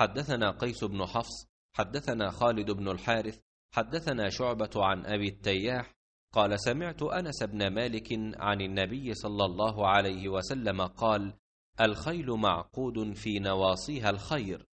حدثنا قيس بن حفص حدثنا خالد بن الحارث حدثنا شعبة عن أبي التياح قال سمعت أنس بن مالك عن النبي صلى الله عليه وسلم قال الخيل معقود في نواصيها الخير